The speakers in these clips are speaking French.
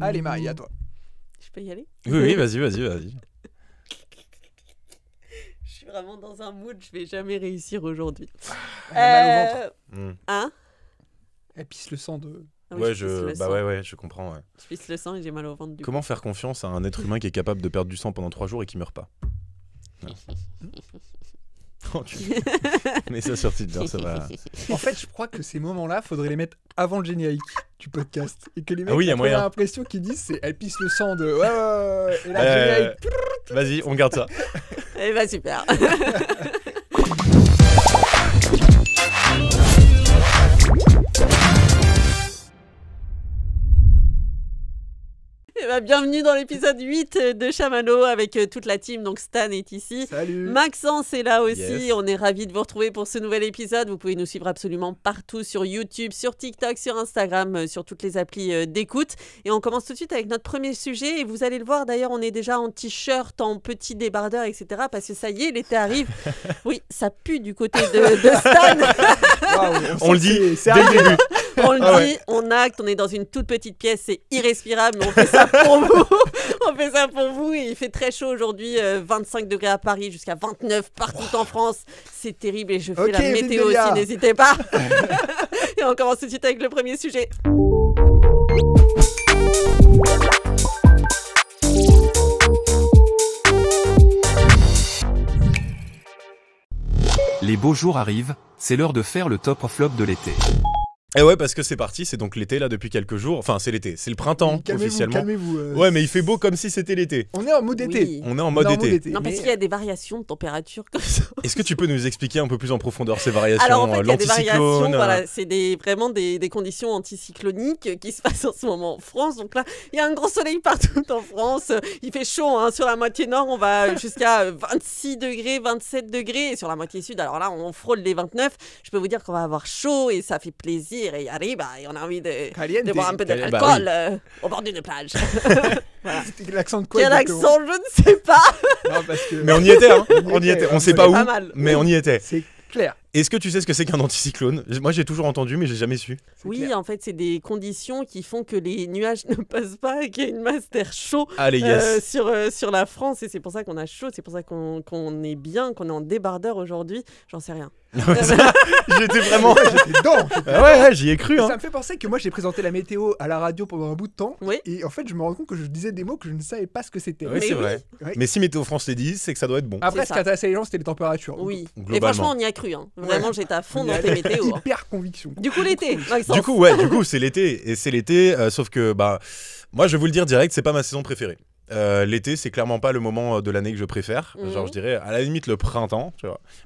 Allez Marie, à toi. Je peux y aller Oui, vas-y, vas-y, vas-y. je suis vraiment dans un mood, je vais jamais réussir aujourd'hui. Euh, hmm. hein Elle mal Hein pisse le sang de... Ah ouais, je, bah ouais, je comprends. ouais. Je le sang et j'ai mal au ventre du Comment faire confiance à un être humain qui est capable de perdre du sang pendant trois jours et qui meurt pas Mais ça sortit de ça va. En fait, je crois que ces moments-là, faudrait les mettre avant le générique du podcast. Et que les ah mecs ah oui, a l'impression qu'ils disent c'est elle pisse le sang de. Vas-y, on garde ça. Eh bah, super. Bah, bienvenue dans l'épisode 8 de Chamano avec euh, toute la team. Donc Stan est ici. Salut. Maxence est là aussi. On est ravis de vous retrouver pour ce nouvel épisode. Vous pouvez nous suivre absolument partout sur YouTube, sur TikTok, sur Instagram, euh, sur toutes les applis euh, d'écoute. Et on commence tout de suite avec notre premier sujet. Et vous allez le voir d'ailleurs, on est déjà en t-shirt, en petit débardeur, etc. Parce que ça y est, l'été arrive. Oui, ça pue du côté de, Stan. on, on le dit dès le début. Hein. On le ah dit, on acte, on est dans une toute petite pièce, c'est irrespirable, mais on fait ça pour vous. on fait ça pour vous. Il fait très chaud aujourd'hui, 25 euh, degrés à Paris, jusqu'à 29 partout en France. C'est terrible et je fais la météo aussi, n'hésitez pas. et on commence tout de suite avec le premier sujet. Les beaux jours arrivent, c'est l'heure de faire le top flop de l'été. Et eh ouais, parce que c'est parti, c'est donc l'été là depuis quelques jours. Enfin, c'est l'été, c'est le printemps officiellement. Calmez-vous. Euh. Ouais, mais il fait beau comme si c'était l'été. On est en mode été. On est en mode, été. Non, parce qu'il y a des variations de température comme ça. Est-ce que tu peux nous expliquer un peu plus en profondeur ces variations Alors, euh, a des variations, euh voilà, c'est des, vraiment des, conditions anticycloniques qui se passent en ce moment en France. Donc là, il y a un grand soleil partout en France. Il fait chaud hein. sur la moitié nord, on va jusqu'à 26 degrés, 27 degrés. Et sur la moitié sud, alors là, on frôle les 29. Je peux vous dire qu'on va avoir chaud et ça fait plaisir et et bah, on a envie de, boire un peu d'alcool bah euh, au bord d'une plage. Voilà. L'accent de quoi Quel accent Je ne sais pas. Mais on y était, hein. on y était. Hein. On sait pas où, mais on y était. C'est clair. Est-ce que tu sais ce que c'est qu'un anticyclone Moi, j'ai toujours entendu, mais j'ai jamais su. Oui, en fait, c'est des conditions qui font que les nuages ne passent pas et qu'il y a une masse d'air chaud euh, sur, euh, sur la France. Et c'est pour ça qu'on a chaud, c'est pour ça qu'on est bien, qu'on est en débardeur aujourd'hui. J'en sais rien. j'étais vraiment. j'étais dedans. Ah ouais, j'y ai cru. Hein. Ça me fait penser que moi j'ai présenté la météo à la radio pendant un bout de temps. Et en fait, je me rends compte que je disais des mots que je ne savais pas ce que c'était. Mais c'est vrai. Mais si Météo France les dit, c'est que ça doit être bon. Après, ce qui intéressait les gens, c'était les températures. Oui. Et franchement, on y a cru. Hein. Vraiment, j'étais à fond dans tes météos. Hyper conviction. Du coup, l'été. Du coup, ouais, du coup, c'est l'été. Et c'est l'été, euh, sauf que, bah, moi, je vais vous le dire direct, c'est pas ma saison préférée. Euh, l'été, c'est clairement pas le moment euh, de l'année que je préfère. Mhm. Genre, je dirais à la limite le printemps,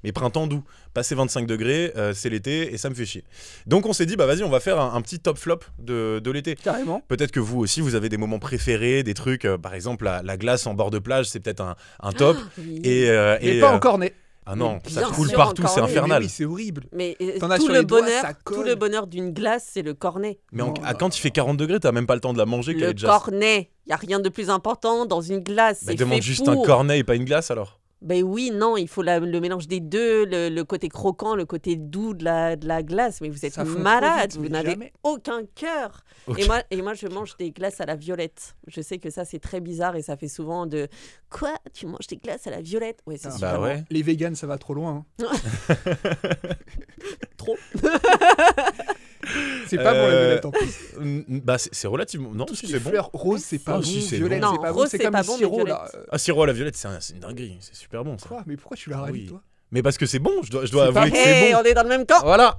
Mais printemps doux. Passer 25 degrés, euh, c'est l'été et ça me fait chier. Donc, on s'est dit, bah vas-y, on va faire un, petit top flop de, l'été. Carrément. Peut-être que vous aussi, vous avez des moments préférés, des trucs. par exemple, la, la, glace en bord de plage, c'est peut-être un, top. Ah, et, pas encore cornet Ah non, ça coule partout, c'est infernal. c'est horrible. Mais tout, le bonheur, le bonheur, d'une glace, c'est le cornet. Mais oh quand il fait 40 degrés, t'as même pas le temps de la manger. Le cornet. Il a rien de plus important dans une glace. Mais bah, demande juste un cornet et pas une glace alors. Ben oui, non, il faut le mélange des deux, le, côté croquant, le côté doux de la, de la glace. Mais vous êtes malade, vous n'avez aucun cœur. Et, moi, et moi, je mange des glaces à la violette. Je sais que ça, c'est très bizarre et ça fait souvent de Quoi Tu manges des glaces à la violette Oui, c'est ah. bah Les véganes, ça va trop loin. Hein. trop. C'est pas bon la euh, violette en plus. Bah, c'est relativement. Non, c'est bon. Rose, c'est pas bon. Violette, c'est pas bon. C'est comme sirop là. Ah, sirop à la violette, c'est une dinguerie. C'est super bon ça. Quoi Mais pourquoi tu l'as ah ravi toi mais parce que c'est bon, je dois, je dois avouer que c'est eh, bon. on est dans le même camp. Voilà.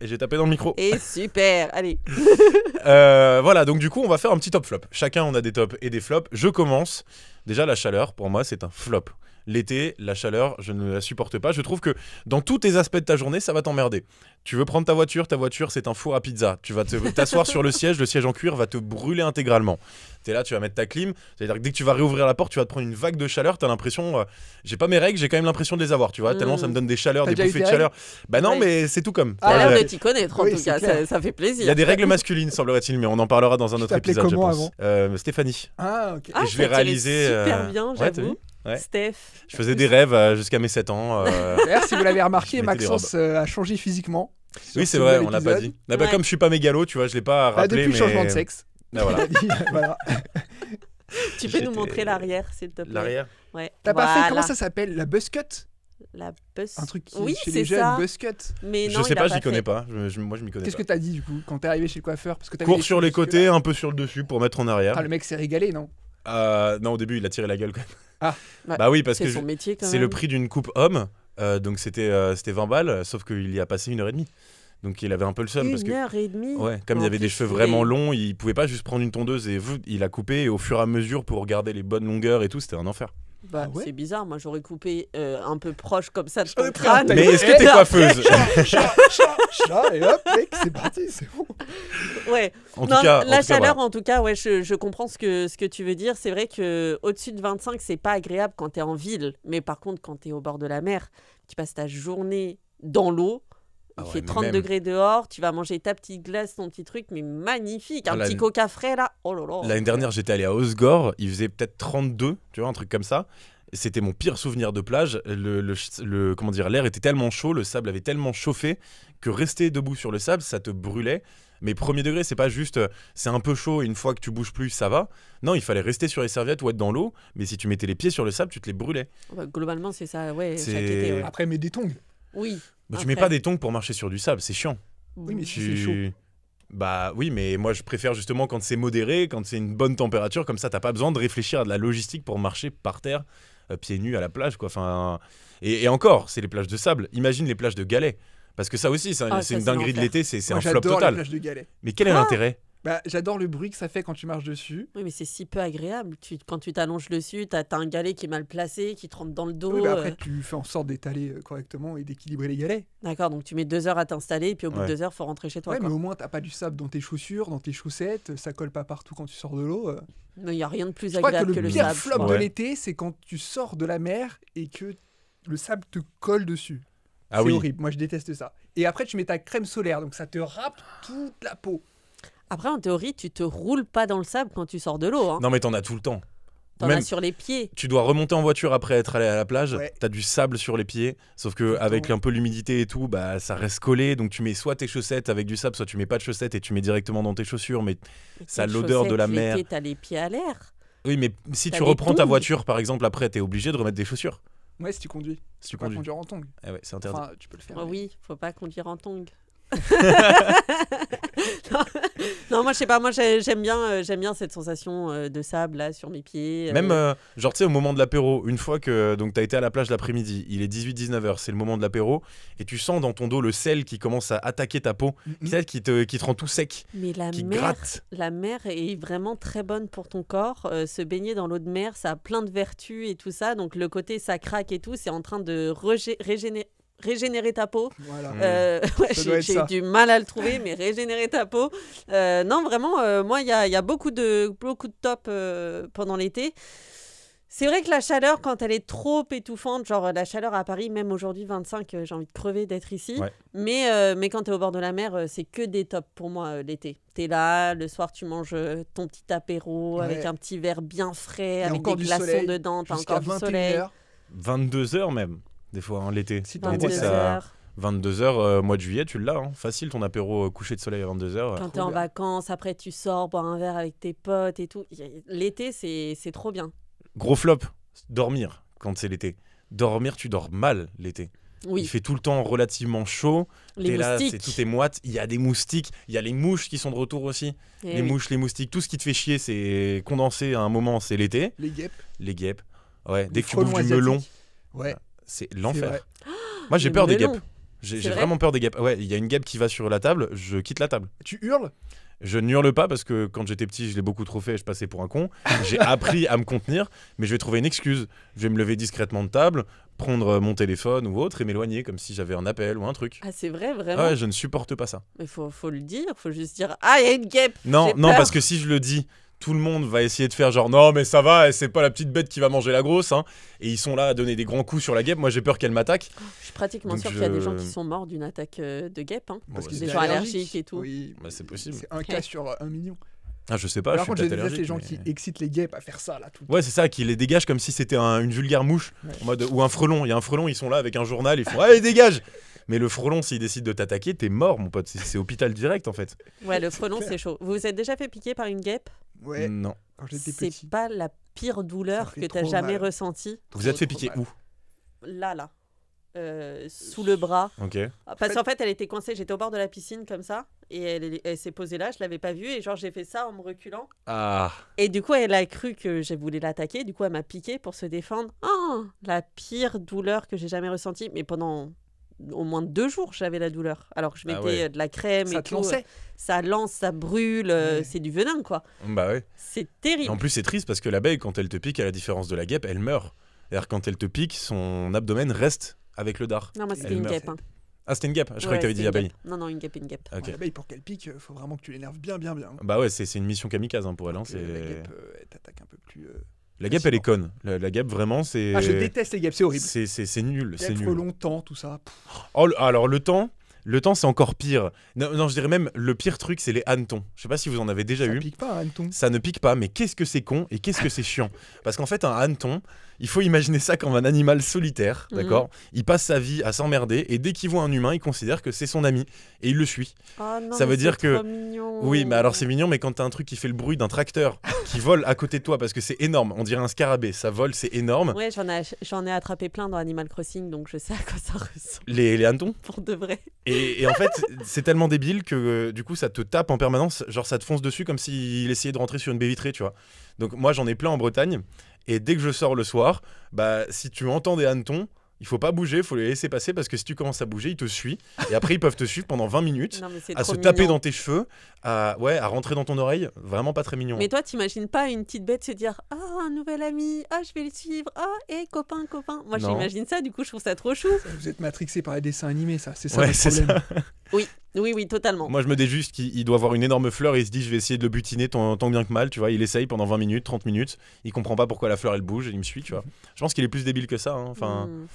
Eh, et j'ai tapé dans le micro. Et super, allez. Euh, voilà, donc du coup, on va faire un petit top flop. Chacun, on a des tops et des flops. Je commence. Déjà, la chaleur, pour moi, c'est un flop l'été, la chaleur, je ne la supporte pas. Je trouve que dans tous tes aspects de ta journée, ça va t'emmerder. Tu veux prendre ta voiture, ta voiture, c'est un four à pizza. Tu vas t'asseoir sur le siège, le siège en cuir va te brûler intégralement. tu es là, tu vas mettre ta clim. C'est-à-dire que dès que tu vas réouvrir la porte, tu vas te prendre une vague de chaleur. as l'impression, euh, j'ai pas mes règles, j'ai quand même l'impression de les avoir, tu vois. Tellement ça me mmh. donne des chaleurs, des bouffées de chaleur. Bah non, mais c'est tout comme. Ah, l'air de t'y connaître en ça, fait plaisir. Il y a des règles masculines, semblerait-il, mais on en parlera dans un autre épisode, je pense. Euh, Stéphanie. Ah, ok. Ah, je vais réaliser. Euh, super bien, Steph. Je faisais des rêves euh, jusqu'à mes 7 ans. Euh. si vous l'avez remarqué, Maxence euh, a changé physiquement. oui, c'est vrai, on l'a pas dit. Bah, comme je suis pas mégalo, tu vois, je l'ai pas bah, rappelé. depuis le changement de sexe. Bah, voilà. Tu peux nous montrer l'arrière, s'il te plaît. L'arrière. Ouais. T'as pas fait, comment ça s'appelle La cut La bus... Un truc qui, Oui, c'est ça. Mais non, je sais pas, j'y connais pas. moi, je m'y connais Qu'est-ce que tu t'as dit du coup quand t'es arrivé chez le coiffeur Parce que Cours sur les côtés, un peu sur le dessus pour mettre en arrière. Ah, le mec s'est régalé, non euh, non, au début, il a tiré la gueule quand même. Ah, bah, bah oui, parce que son c'est le prix d'une coupe homme, euh, donc c'était euh, c'était 20 balles, sauf qu'il y a passé une heure et demie. Donc il avait un peu le seum parce que heure et demie. Ouais, comme il avait des cheveux vraiment longs, il pouvait pas juste prendre une tondeuse et il a coupé au fur et à mesure pour garder les bonnes longueurs et tout, c'était un enfer. Bah, ah c'est bizarre, moi j'aurais coupé euh, un peu proche comme ça de ton crâne. Mais est-ce que t'es coiffeuse chat, et hop, mec, c'est parti, c'est bon. Ouais, en tout cas, la chaleur, en tout cas, ouais, je, je, comprends ce que, ce que tu veux dire. C'est vrai que au dessus de 25, c'est pas agréable quand t'es en ville, mais par contre, quand t'es au bord de la mer, tu passes ta journée dans l'eau, ah il fait 30 degrés dehors, tu vas manger ta petite glace, ton petit truc, mais magnifique. Ah, un petit coca frais oh là. L'année dernière, j'étais allé à Osgore, il faisait peut-être 32, tu vois, un truc comme ça. C'était mon pire souvenir de plage. Le, comment dire, l'air était tellement chaud, le sable avait tellement chauffé que rester debout sur le sable, ça te brûlait. Mais premier degré, c'est pas juste, euh, c'est un peu chaud. Une fois que tu bouges plus, ça va. Non, il fallait rester sur les serviettes ou être dans l'eau. Mais si tu mettais les pieds sur le sable, tu te les brûlais. globalement, c'est ça. Ouais, Après, mets des tongs. Oui. Tu bah, tu mets pas des tongs pour marcher sur du sable, c'est chiant. Oui, mais c'est Bah oui, mais moi je préfère justement quand c'est modéré, quand c'est une bonne température, comme ça t'as pas besoin de réfléchir à de la logistique pour marcher par terre, euh, pieds nus à la plage, quoi. Enfin, et, encore, c'est les plages de sable. Imagine les plages de galets. Parce que ça aussi, c'est ah, une dinguerie de l'été, c'est un flop total. Mais quel est ah l'intérêt bah, j'adore le bruit que ça fait quand tu marches dessus. Oui, mais c'est si peu agréable. Tu, quand tu t'allonges dessus, t'as as un galet qui est mal placé, qui te rentre dans le dos. Oui, bah, après, euh. tu fais en sorte d'étaler euh, correctement et d'équilibrer les galets. D'accord, donc tu mets deux heures à t'installer, et puis au bout de deux heures, faut rentrer chez toi. Ouais, mais au moins, t'as pas du sable dans tes chaussures, dans tes chaussettes, ça colle pas partout quand tu sors de l'eau. Euh. Il n'y a rien de plus agréable que, le, sable. Le pire flop de l'été, c'est quand tu sors de la mer et que le sable te colle dessus. Ah c'est oui. horrible, moi je déteste ça. Et après, tu mets ta crème solaire, donc ça te râpe toute la peau. Après, en théorie, tu te roules pas dans le sable quand tu sors de l'eau. Hein. Non, mais t'en as tout le temps. T'en as sur les pieds. Tu dois remonter en voiture après être allé à la plage. Tu T'as du sable sur les pieds. Sauf que un peu l'humidité et tout, bah ça reste collé. Donc tu mets soit tes chaussettes avec du sable, soit tu mets pas de chaussettes et tu mets directement dans tes chaussures. Mais ça a l'odeur de la mer. T'as les pieds à l'air. Oui, mais si tu reprends ta voiture par exemple après, t'es obligé de remettre des chaussures. Ouais, si tu conduis. Si tu, conduis. en ah ouais, c'est interdit. tu peux le faire. Ah oui, faut pas conduire en tong non, moi je sais pas, moi j'aime bien, euh, bien cette sensation euh, de sable là sur mes pieds. Euh. Même, genre, tu sais, au moment de l'apéro, une fois que donc t'as été à la plage l'après-midi, il est 18-19h, c'est le moment de l'apéro, et tu sens dans ton dos le sel qui commence à attaquer ta peau, celle qui te, qui te rend tout sec, Mais la mer, la mer est vraiment très bonne pour ton corps. se baigner dans l'eau de mer, ça a plein de vertus et tout ça. Donc le côté ça craque et tout, c'est en train de régénérer régénérer ta peau. Mmh. Euh, j'ai du mal à le trouver, mais régénérer ta peau. Euh, non, vraiment, euh, moi, il y a, beaucoup de, beaucoup de tops pendant l'été. C'est vrai que la chaleur, quand elle est trop étouffante, genre la chaleur à Paris, même aujourd'hui 25, j'ai envie de crever d'être ici. Mais, mais quand tu es au bord de la mer, c'est que des tops pour moi l'été. Tu es là, le soir tu manges ton petit apéro avec un petit verre bien frais, avec des glaçons dedans, tu encore du soleil. 22h même des fois, hein, l'été. Si 22 ça... 22h, euh, mois de juillet, tu l'as. Hein. Facile ton apéro coucher de soleil à 22h. Quand t'es en vacances, après tu sors bois un verre avec tes potes et tout. L'été, c'est trop bien. Gros flop, dormir quand c'est l'été. Dormir, tu dors mal l'été. Il fait tout le temps relativement chaud. Les moustiques. là, tout est moite. Il y a des moustiques. Il y a les mouches qui sont de retour aussi. Eh les mouches, les moustiques, tout ce qui te fait chier, c'est condensé à un moment, c'est l'été. Les guêpes. Les guêpes. Ouais. Dès que tu bouffes du melon. Ouais c'est l'enfer. Moi, j'ai peur des guêpes. J'ai vraiment peur des guêpes. Ouais, il y a une guêpe qui va sur la table, je quitte la table. Tu hurles je n'hurle pas parce que quand j'étais petit, je l'ai beaucoup trop fait et je passais pour un con. J'ai appris à me contenir, mais je vais trouver une excuse. Je vais me lever discrètement de table, prendre euh, mon téléphone ou autre et m'éloigner comme si j'avais un appel ou un truc. Ah, c'est vrai, vraiment je ne supporte pas ça. Mais faut, faut le dire, faut juste dire Ah, il y a une guêpe Non, non, parce que si je le dis, tout le monde va essayer de faire genre non mais ça va, et c'est pas la petite bête qui va manger la grosse. Hein. Et ils sont là à donner des grands coups sur la guêpe. Moi j'ai peur qu'elle m'attaque. je suis pratiquement sûr qu'il y a des gens qui sont morts d'une attaque euh, de guêpe. Hein, parce que des gens allergiques. et tout. Oui, bah, c'est possible. C'est un cas sur un million. Ah, je sais pas. je suis par contre, les des gens qui excitent les guêpes à faire ça là. ouais, c'est ça, qui les dégagent comme si c'était une vulgaire mouche ou un frelon. Il y a un frelon, ils sont là avec un journal, ils font allez dégage. Mais le frelon, s'il décide de t'attaquer, t'es mort, mon pote. C'est hôpital direct en fait. Ouais, le frelon, c'est chaud. vous êtes déjà fait piquer par une guêpe non. C'est pas la pire douleur que t'as jamais ressentie. Vous êtes fait piquer où Là, là. Euh, sous le bras. Ok. Ah, parce qu'en fait, elle était coincée. J'étais au bord de la piscine comme ça. Et elle, elle s'est posée là. Je l'avais pas vue. Et genre, j'ai fait ça en me reculant. Ah. Et du coup, elle a cru que je voulais l'attaquer. Du coup, elle m'a piqué pour se défendre. Ah, la pire douleur que j'ai jamais ressentie. Mais pendant au moins deux jours, j'avais la douleur. Alors que je ah mettais euh, de la crème et tout. Lançait. Euh, ça lance, ça brûle, euh, mm. c'est du venin, quoi. Bah ouais. C'est terrible. en plus, c'est triste parce que l'abeille, quand elle te pique, à la différence de la guêpe, elle meurt. Alors quand elle te pique, son abdomen reste avec le dard. Non, moi, c'était une guêpe. Hein. Ah, c'était une guêpe Je croyais que tu avais dit abeille. Non, non, une guêpe, une guêpe. L'abeille, pour qu'elle pique, il faut vraiment que tu l'énerves bien, bien, bien. Bah ouais, c'est une mission kamikaze hein, pour elle. Hein, la guêpe, elle t'attaque un peu plus. La GAP, elle est conne. La, la vraiment, c'est. Ah, je déteste les guêpes, c'est horrible. C'est, nul. C'est nul. longtemps, tout ça. Oh, alors, le temps. Le temps, c'est encore pire. Non, je dirais même, le pire truc, c'est les hannetons. Je sais pas si vous en avez déjà eu. Ça ne pique pas, un hanneton. Ça ne pique pas, mais qu'est-ce que c'est con et qu'est-ce que c'est chiant. Parce qu'en fait, un hanneton, il faut imaginer ça comme un animal solitaire, mm. d'accord Il passe sa vie à s'emmerder et dès qu'il voit un humain, il considère que c'est son ami et il le suit. Oh non, ça veut dire que mignon. oui, mais alors c'est mignon, mais quand t'as un truc qui fait le bruit d'un tracteur qui vole à côté de toi parce que c'est énorme, on dirait un scarabée, ça vole, c'est énorme. Ouais, j'en ai, attrapé plein dans Animal Crossing, donc je sais à quoi ça ressemble. Les, les hannetons Pour de vrai. Et, en fait, c'est tellement débile que euh, du coup, ça te tape en permanence, genre ça te fonce dessus comme s'il essayait de rentrer sur une baie vitrée, tu vois. Donc moi j'en ai plein en Bretagne et dès que je sors le soir, bah, si tu entends des hannetons, il faut pas bouger, il faut les laisser passer parce que si tu commences à bouger, ils te suivent. Et après, ils peuvent te suivre pendant 20 minutes, à se taper dans tes cheveux, à, ouais, à rentrer dans ton oreille. Vraiment pas très mignon. Mais hein. toi, t'imagines pas une petite bête se dire Ah, un nouvel ami, ah, je vais le suivre, ah, hé, copain, copain. Moi, j'imagine ça, du coup, je trouve ça trop chou. Vous êtes matrixé par les dessins animés, ça, c'est ça le problème. oui. Oui, oui, totalement. Moi, je me dis juste qu'il doit avoir une énorme fleur et il se dit, je vais essayer de le butiner tant, bien que mal, tu vois. Il essaye pendant 20 minutes, 30 minutes. Il comprend pas pourquoi la fleur, elle bouge il me suit, tu vois. Mhm. Je pense qu'il est plus débile que ça. Hein. Enfin. Mhm.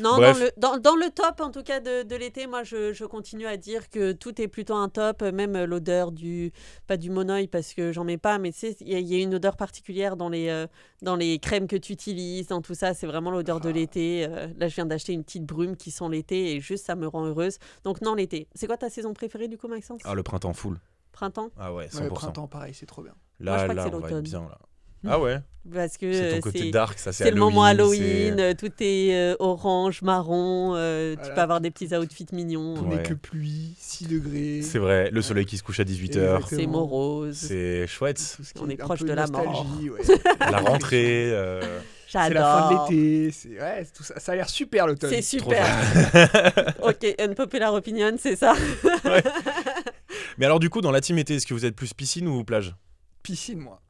Non, dans le, dans, le, top en tout cas de, de l'été, moi je, je, continue à dire que tout est plutôt un top, même l'odeur du, pas du monoï parce que j'en mets pas, mais tu il y, a une odeur particulière dans les, euh, dans les crèmes que tu utilises, dans tout ça, c'est vraiment l'odeur de ah. l'été. Euh, là je viens d'acheter une petite brume qui sent l'été et juste ça me rend heureuse. Donc non, l'été. C'est quoi ta saison préférée du coup Maxence Ah, le printemps full. Printemps Ah ouais, 100%. le printemps pareil, c'est trop bien. Là, moi, je crois que on l'automne là. Ah ouais Parce que c'est ton côté dark, c'est le moment Halloween, tout est euh, orange, marron, euh, tu peux avoir des petits outfits mignons. Tout n'est que pluie, 6 degrés. C'est vrai, le soleil qui se couche à 18h. C'est morose. C'est chouette. On est proche de, la mort. la rentrée. J'adore. Euh, c'est la fin de l'été. Ouais, tout ça. ça a l'air super l'automne. C'est super. ok, unpopular opinion, c'est ça. Mais alors, du coup, dans la team été, est-ce que vous êtes plus piscine ou plage Piscine, moi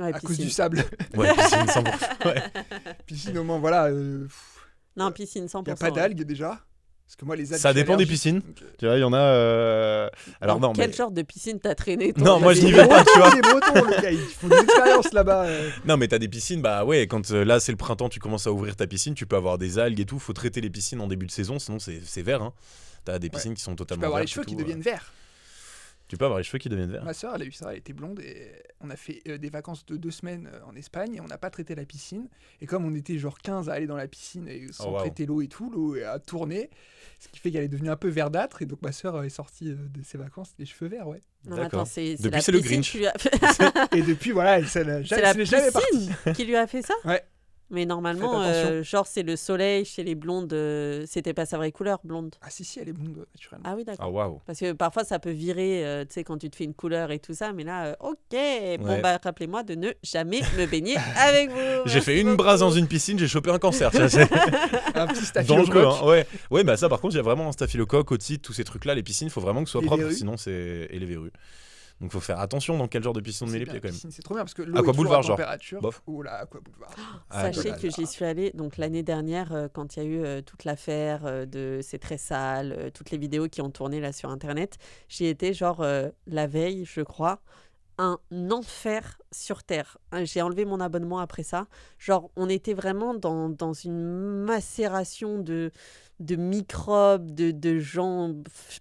à cause du sable. Ouais, piscine 100%. ouais. Piscine au moins, voilà. Euh, non, piscine 100%. Il n'y a pas d'algues déjà parce que moi, les ça dépend des piscines. Tu vois, il y en a. Euh... Alors, non. Quelle sorte de piscine t'as traîné toi, Non, moi, je n'y vais pas, tu vois. Les Bretons, le gars, ils des expérience là-bas. Euh. Non, mais t'as des piscines, bah ouais, quand euh, là, c'est le printemps, tu commences à ouvrir ta piscine, tu peux avoir des algues et tout. Faut traiter les piscines en début de saison, sinon c'est vert. Hein. T'as des piscines qui sont totalement. Tu peux avoir vertes les cheveux qui deviennent verts. Tu peux avoir les cheveux qui deviennent verts. Ma soeur, elle a eu ça, elle était blonde et on a fait euh, des vacances de deux semaines euh, en Espagne et on n'a pas traité la piscine. Et comme on était genre 15 à aller dans la piscine et sans oh, traiter l'eau et tout, l'eau a tourné, ce qui fait qu'elle est devenue un peu verdâtre. Et donc ma soeur euh, est sortie de ses vacances les cheveux verts, ouais. Non, attends, c'est, depuis c'est le Grinch. et depuis, voilà, elle, s'est jamais c'est la piscine qui lui a fait ça Ouais. Mais normalement, euh, genre, c'est le soleil chez les blondes. Euh, c'était pas sa vraie couleur, blonde. Ah si, si, elle est blonde, naturellement. Ah oui, d'accord. Ah Parce que parfois, ça peut virer, euh, tu sais, quand tu te fais une couleur et tout ça. Mais là, ok. Bon, bah, rappelez-moi de ne jamais me baigner avec vous. J'ai fait une brasse dans une piscine, j'ai chopé un cancer. Un petit staphylocoque. dangereux. hein, Ouais. ouais, bah ça par contre, il y a vraiment un staphylocoque, otite, tous ces trucs-là. Les piscines, il faut vraiment que ce soit propre, sinon c'est et les verrues. Donc faut faire attention dans quel genre de piscine on met les pieds quand même. C'est trop bien parce que l'eau boulevard, température. boulevard. Sachez que j'y suis allée donc l'année dernière euh, quand il y a eu euh, toute l'affaire euh, de c'est très sale, toutes les vidéos qui ont tourné là sur internet. J'y étais genre la veille, je crois un enfer sur Terre. Hein, j'ai enlevé mon abonnement après ça. Genre, on était vraiment dans, une macération de, de microbes, de, de gens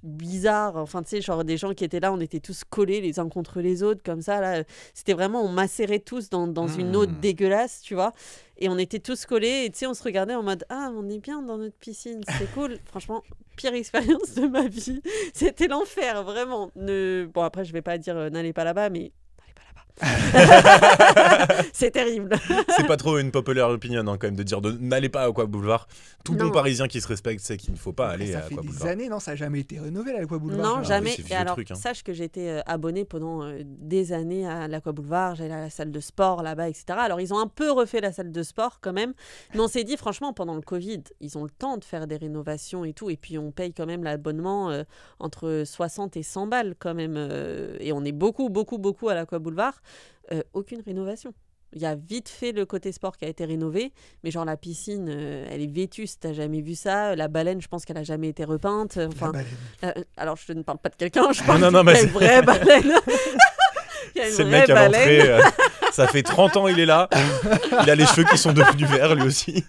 bizarres. Enfin, tu sais, genre des gens qui étaient là, on était tous collés les uns contre les autres, comme ça. C'était vraiment, on macérait tous dans, une eau mmh. dégueulasse, tu vois. Et on était tous collés, et tu sais, on se regardait en mode Ah, on est bien dans notre piscine, c'est cool. Franchement, pire expérience de ma vie. C'était l'enfer, vraiment. Bon, après, je vais pas dire euh, n'allez pas là-bas, mais c'est terrible. c'est pas trop une populaire opinion hein, quand même de dire de n'allez pas à Aqua Boulevard. Tout bon Parisien qui se respecte sait qu'il ne faut pas aller à Aqua Boulevard. Ça fait des années, non Ça n'a jamais été rénové l'Aqua Boulevard. Non, ah jamais. Et alors, hein. sache que j'étais euh, abonné pendant euh, des années à l'Aqua Boulevard. J'ai la salle de sport là-bas, etc. Alors ils ont un peu refait la salle de sport quand même, mais on s'est dit franchement pendant le Covid, ils ont le temps de faire des rénovations et tout, et puis on paye quand même l'abonnement euh, entre 60 et 100 balles quand même, et on est beaucoup, beaucoup, beaucoup à l'Aqua Boulevard. Euh, aucune rénovation. Il y a vite fait le côté sport qui a été rénové, mais genre la piscine, euh, elle est vétuste, t'as jamais vu ça. La baleine, je pense qu'elle a jamais été repeinte. Enfin, euh, alors je ne parle pas de quelqu'un, je parle de d'une vraie baleine. C'est le mec à l'entrée. Euh, ça fait 30 ans, il est là. Il a les cheveux qui sont devenus verts, lui aussi.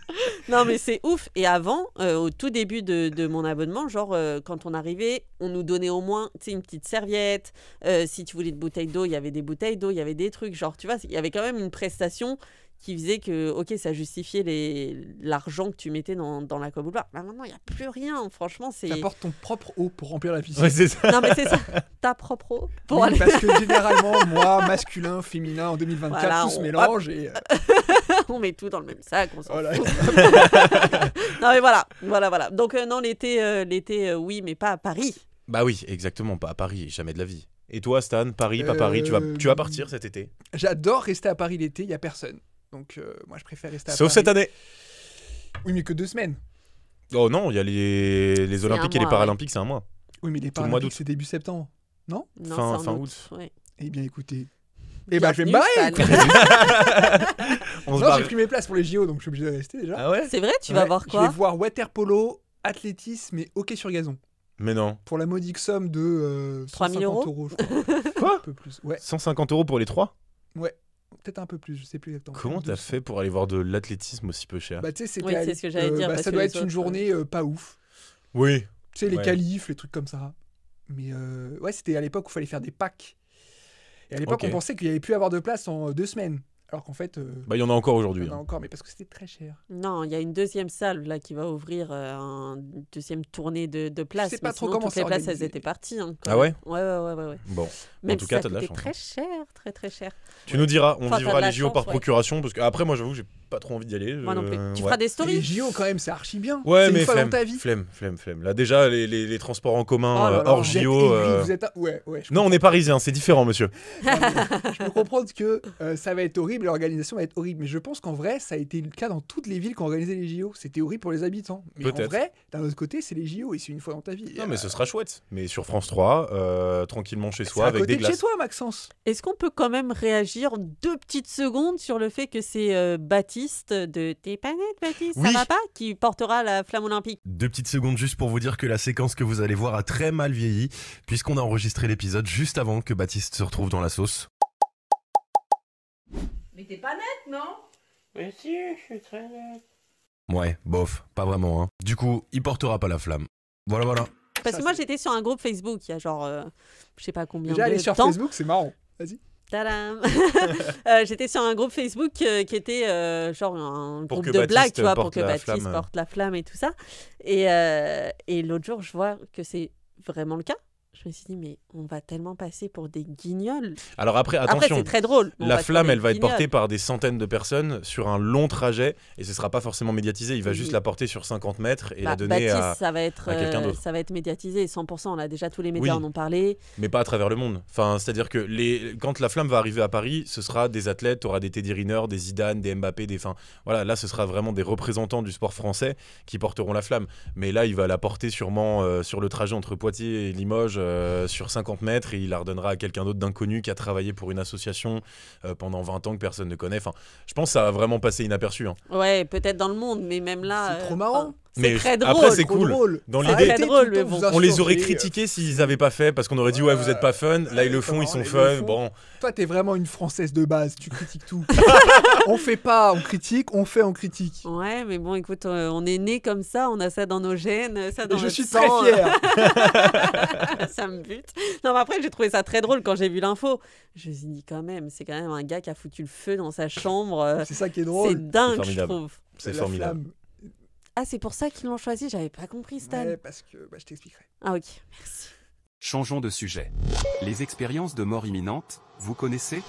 Non, mais c'est ouf. Et avant, euh, au tout début de, mon abonnement, genre, euh, quand on arrivait, on nous donnait au moins une petite serviette. si tu voulais une bouteille d'eau, il y avait des bouteilles d'eau, il y avait des trucs. Genre, tu vois, il y avait quand même une prestation qui faisait que, ok, ça justifiait les... l'argent que tu mettais dans, dans la commune. Bah, maintenant, il n'y a plus rien, franchement. c'est... apportes ton propre eau pour remplir la piscine. c'est ça. Non, mais c'est ça, ta propre eau pour aller... Parce que généralement, moi, masculin, féminin, en 2024, tout on... se mélange et... Euh, on met tout dans le même sac, on s'en non, mais voilà, voilà, voilà. Donc, euh, non, l'été, euh, l'été oui, mais pas à Paris. Bah oui, exactement, pas à Paris, jamais de la vie. Et toi, Stan, Paris, pas Paris, tu vas, tu vas partir cet été J'adore rester à Paris l'été, il n'y a personne. Donc euh, moi, je préfère rester à Sauf cette année. Oui, mais que deux semaines. Oh non, il y a les, les Olympiques et les Paralympiques, c'est un mois. Oui, mais les Paralympiques, c'est début septembre, non Non, Fin- fin août. ouais. Eh bien, écoutez. Eh ben, je vais me barrer. j'ai pris mes places pour les JO, donc je suis obligé de rester déjà. Ah ouais C'est vrai, tu vas voir quoi Je vais voir water polo, athlétisme et hockey sur gazon. Mais non. Pour la modique somme de 3 euh, euros, je crois. Quoi Un peu plus. Ouais, 150 euros pour les trois Ouais peut-être un peu plus, je sais plus exactement. Comment t'as fait pour aller voir de l'athlétisme aussi peu cher Bah tu sais, c'est ce que j'allais euh, dire. Bah, ça doit être une journée euh, euh, pas ouf. Oui. Tu sais, les qualifs, les trucs comme ça. Mais ouais, c'était à l'époque où il fallait faire des packs. Et à l'époque, on pensait qu'il n'y avait plus à avoir de place en deux semaines. Alors qu'en fait. Euh, bah, il y en a encore aujourd'hui. Il y en a hein. encore, mais parce que c'était très cher. Non, il y a une deuxième salle là qui va ouvrir euh, une deuxième tournée de, places. Je sais pas trop sinon, comment toutes les places, elles étaient parties. Hein, ah ouais ouais, ouais ouais, ouais, Bon, mais en tout cas, de la chance. Hein. très cher, très très cher. Tu nous diras, on vivra les JO par procuration, parce que après, moi, j'avoue, j'ai pas trop envie d'y aller. tu feras des stories. les JO quand même, c'est archi bien. Ouais, mais une fois dans ta vie. flemme, flemme, flemme. Là déjà, les, les, transports en commun oh euh, hors JO. Euh, ouais, ouais, non, on est parisien, c'est différent, monsieur. je peux comprendre que euh, ça va être horrible, l'organisation va être horrible, mais je pense qu'en vrai, ça a été le cas dans toutes les villes qui ont organisé les JO. C'était horrible pour les habitants. Mais en vrai, d'un autre côté, c'est les JO et c'est une fois dans ta vie. Non, mais ce sera chouette. Mais sur France 3, tranquillement chez soi, avec des glaces. Chez toi, Maxence. Est-ce qu'on peut quand même réagir deux petites secondes sur le fait que c'est bâti de Tes Baptiste, ça va pas Qui portera la flamme olympique. Deux petites secondes juste pour vous dire que la séquence que vous allez voir a très mal vieilli, puisqu'on a enregistré l'épisode juste avant que Baptiste se retrouve dans la sauce. Mais t'es pas nette, non Mais si, je suis très nette. Ouais, bof, pas vraiment. Hein. Du coup, il portera pas la flamme. Voilà, voilà. Parce que moi, j'étais sur un groupe Facebook il y a genre, euh, je sais pas combien de temps. Déjà, aller sur Facebook, c'est marrant. Vas-y. euh, J'étais sur un groupe Facebook euh, qui était euh, genre un groupe de blagues, tu vois, pour que Baptiste porte la flamme et tout ça. Et, euh, et l'autre jour, je vois que c'est vraiment le cas je me suis dit, mais on va tellement passer pour des guignols. Alors après, attention. très drôle. La flamme, elle va être portée par des centaines de personnes sur un long trajet et ce sera pas forcément médiatisé. Il va juste la porter sur 50 mètres et la bah, donner à, ça va être, quelqu'un euh, d'autre. Ça va être médiatisé 100%. On a déjà tous les médias en ont parlé. Mais pas à travers le monde. Enfin, c'est-à-dire que les... quand la flamme va arriver à Paris, ce sera des athlètes, tu des Teddy Riner, des Zidane, des Mbappé, des. Enfin, voilà, là, ce sera vraiment des représentants du sport français qui porteront la flamme. Mais là, il va la porter sûrement euh, sur le trajet entre Poitiers et Limoges euh, sur 50 mètres et il la redonnera à quelqu'un d'autre d'inconnu qui a travaillé pour une association euh, pendant 20 ans que personne ne connaît. Enfin, je pense que ça a vraiment passé inaperçu. Hein. Ouais, peut-être dans le monde, mais même là. C'est trop euh, marrant. Mais très drôle, après c'est cool. Dans l'idée, on les aurait critiqués s'ils n'avaient pas fait parce qu'on aurait dit ouais vous n'êtes pas fun. Là ils le font, ils sont fun. Bon. Toi t'es vraiment une française de base, tu critiques tout. on fait pas, on critique, on fait, en critique. Ouais, mais bon, écoute, euh, on est né comme ça, on a ça dans nos gènes, ça dans Je suis très fier. Euh. ça me bute. Non, mais après, j'ai trouvé ça très drôle quand j'ai vu l'info. Je me suis dit quand même, c'est quand même un gars qui a foutu le feu dans sa chambre. Euh. C'est ça qui est drôle. C'est dingue, je trouve. C'est formidable. Ah, c'est pour ça qu'ils l'ont choisi, j'avais pas compris, Stan. Ouais, parce que bah, je t'expliquerai. Ah, ok, merci. Changeons de sujet. Les expériences de mort imminente, vous connaissez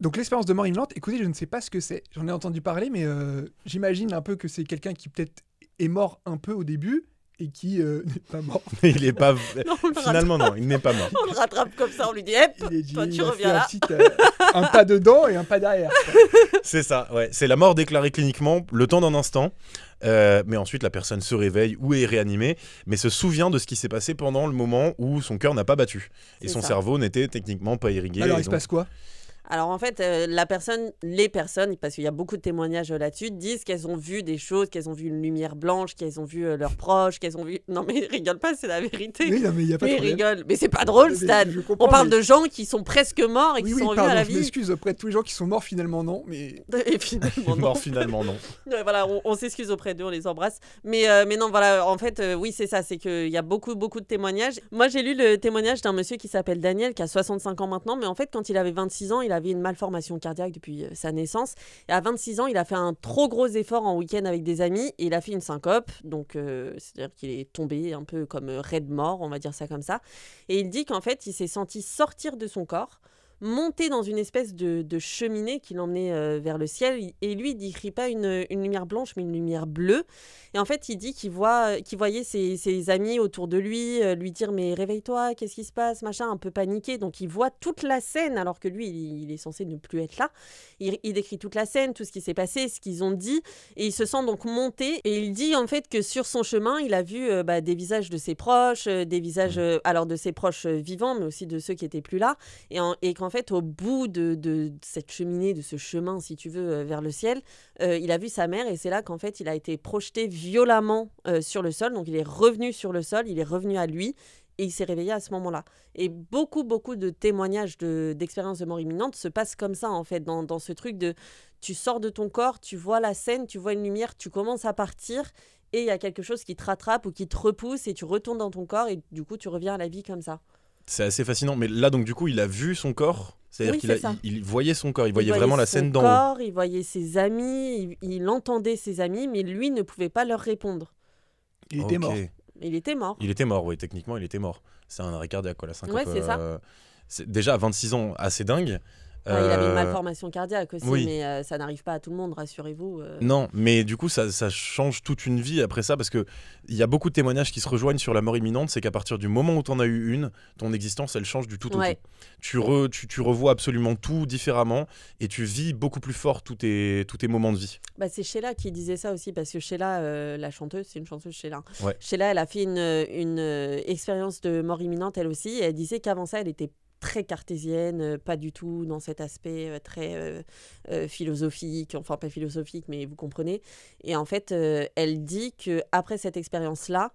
donc l'expérience de mort imminente, écoutez, je ne sais pas ce que c'est. J'en ai entendu parler, mais euh, j'imagine un peu que c'est quelqu'un qui peut-être est mort un peu au début et qui euh, n'est pas mort. il n'est pas. Finalement, non, il n'est pas mort. On le rattrape comme ça, on lui dit Hep, toi, tu reviens là. Un, euh, pas dedans et un pas derrière. c'est ça, ouais. C'est la mort déclarée cliniquement, le temps d'un instant. mais ensuite, la personne se réveille ou est réanimée, mais se souvient de ce qui s'est passé pendant le moment où son cœur n'a pas battu. Et son cerveau n'était techniquement pas irrigué. Alors, il se passe quoi alors en fait, euh, la personne, les personnes, parce qu'il y a beaucoup de témoignages là-dessus, disent qu'elles ont vu des choses, qu'elles ont vu une lumière blanche, qu'elles ont vu euh, leurs proches, qu'elles ont vu. Non mais rigole pas, c'est la vérité. mais il a pas rigole. Mais c'est pas drôle, Stan. On parle de gens qui sont presque morts et qui sont revenus à la vie. Je m'excuse auprès de tous les gens qui sont morts finalement non, mais. et finalement morts finalement non. voilà, on, s'excuse auprès d'eux, on les embrasse. Mais euh, mais non, voilà, en fait, oui c'est ça, c'est qu'il y a beaucoup beaucoup de témoignages. Moi j'ai lu le témoignage d'un monsieur qui s'appelle Daniel, qui a 65 ans maintenant, mais en fait quand il avait 26 ans, il avait une malformation cardiaque depuis euh, sa naissance. Et à 26 ans, il a fait un trop gros effort en week-end avec des amis et il a fait une syncope. Donc, euh, c'est-à-dire qu'il est tombé un peu comme euh, raide mort, on va dire ça comme ça. Et il dit qu'en fait, il s'est senti sortir de son corps monté dans une espèce de, cheminée qui l'emmenait euh, vers le ciel. Et lui, il décrit pas une, lumière blanche, mais une lumière bleue. Et en fait, il dit qu'il voit, qu'il voyait ses, amis autour de lui euh, lui dire mais réveille-toi, qu'est-ce qui se passe, machin, un peu paniqué. Donc il voit toute la scène alors que lui, il, est censé ne plus être là. Il, décrit toute la scène, tout ce qui s'est passé, ce qu'ils ont dit, et il se sent donc monté. Et il dit en fait que sur son chemin, il a vu euh, bah, des visages de ses proches, des visages mmh. alors de ses proches vivants, mais aussi de ceux qui étaient plus là. Et, et quand en fait, au bout de, cette cheminée, de ce chemin, si tu veux, euh, vers le ciel, euh, il a vu sa mère et c'est là qu'en fait, il a été projeté violemment euh, sur le sol. Donc, il est revenu sur le sol, il est revenu à lui et il s'est réveillé à ce moment-là. Et beaucoup, beaucoup de témoignages d'expériences de, mort imminente se passent comme ça, en fait, dans, dans, ce truc de tu sors de ton corps, tu vois la scène, tu vois une lumière, tu commences à partir, et il y a quelque chose qui te rattrape ou qui te repousse, et tu retournes dans ton corps, et du coup, tu reviens à la vie comme ça. C'est assez fascinant. Mais là, donc, du coup, il a vu son corps. C'est-à-dire qu'il a, il, voyait son corps, il voyait, vraiment la scène d'en haut. il voyait ses amis, il, entendait ses amis, mais lui ne pouvait pas leur répondre. Il était mort. Il était mort. Il était mort, oui, techniquement, il était mort. C'est un arrêt cardiaque, quoi, la euh, c'est Déjà, à 26 ans, assez dingue il avait une euh, malformation cardiaque aussi, mais euh, ça n'arrive pas à tout le monde, rassurez-vous. Euh. Non, mais du coup, ça, change toute une vie après ça, parce qu'il y a beaucoup de témoignages qui se rejoignent sur la mort imminente, c'est qu'à partir du moment où tu en as eu une, ton existence, elle change du tout au tout. Tu, tu, revois absolument tout différemment, et tu vis beaucoup plus fort tous tes, tes moments de vie. Bah, c'est Sheila qui disait ça aussi, parce que Sheila, la chanteuse, c'est une chanteuse Sheila. Hein. Sheila, elle a fait une, expérience de mort imminente, elle aussi, et elle disait qu'avant ça, elle était très cartésienne, euh, pas du tout dans cet aspect euh, très euh, philosophique, enfin pas philosophique, mais vous comprenez. Et en fait, elle dit que après cette expérience-là,